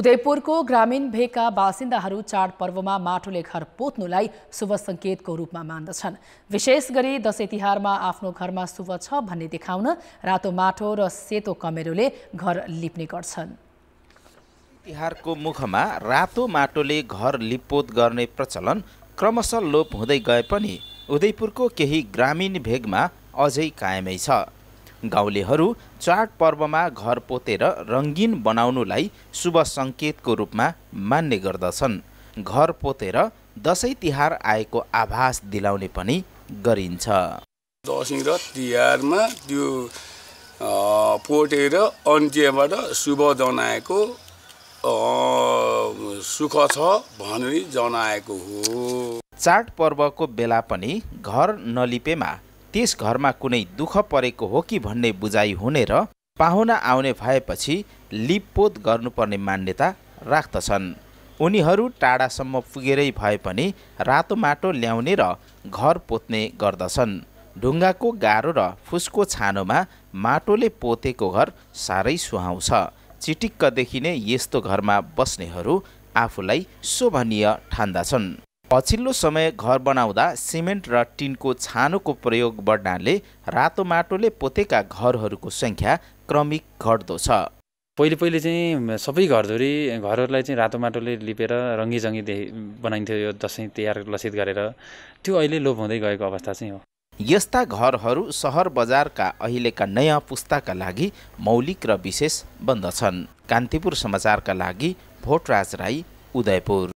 उदयपुरको ग्रामीण भेगका बासिन्दाहरू चाडपर्वमा माटोले घर पोत्नुलाई शुभ सङ्केतको रूपमा मान्दछन् विशेष गरी दसैँ तिहारमा आफ्नो घरमा शुभ छ भन्ने देखाउन रातो माटो र सेतो कमेरोले घर लिप्ने गर्छन् तिहारको मुखमा रातो माटोले घर लिपोत गर्ने प्रचलन क्रमशः लोप हुँदै गए पनि उदयपुरको केही ग्रामीण भेगमा अझै कायमै छ गाउँलेहरू चाड पर्वमा घर पोतेर रङ्गिन बनाउनुलाई शुभ सङ्केतको रूपमा मान्ने गर्दछन् घर पोतेर दसैँ तिहार आएको आभास दिलाउने पनि गरिन्छ दसैँ र तिहारमा त्यो पोटेर अन्त्यबाट शुभ जनाएको सुख छ भनेर जनाएको हो चाड पर्वको बेला पनि घर नलिपेमा त्यस घरमा कुनै दुःख परेको हो कि भन्ने बुझाइ हुने र पाहुना आउने भएपछि लिपपोत गर्नुपर्ने मान्यता राख्दछन् उनीहरू टाढासम्म पुगेरै भए पनि रातो माटो ल्याउने र घर पोत्ने गर्दछन् ढुङ्गाको गाह्रो र फुसको छानोमा माटोले पोतेको घर साह्रै सुहाउँछ चिटिक्क देखिने यस्तो घरमा बस्नेहरू आफूलाई शोभनीय ठान्दछन् पछिल्लो समय घर बनाउँदा सिमेन्ट र टिनको छानोको प्रयोग बढ्नाले रातो माटोले पोतेका घरहरूको सङ्ख्या क्रमिक घट्दो छ पहिले पहिले चाहिँ सबै घरधुरी घरहरूलाई चाहिँ रातो माटोले लिपेर रङ्गीजङ्गी बनाइन्थ्यो यो दसैँ तिहार लसित गरेर त्यो अहिले लोप हुँदै गएको अवस्था चाहिँ हो यस्ता घरहरू सहर बजारका अहिलेका नयाँ पुस्ताका लागि मौलिक र विशेष बन्दछन् कान्तिपुर समाचारका लागि भोटराज राई उदयपुर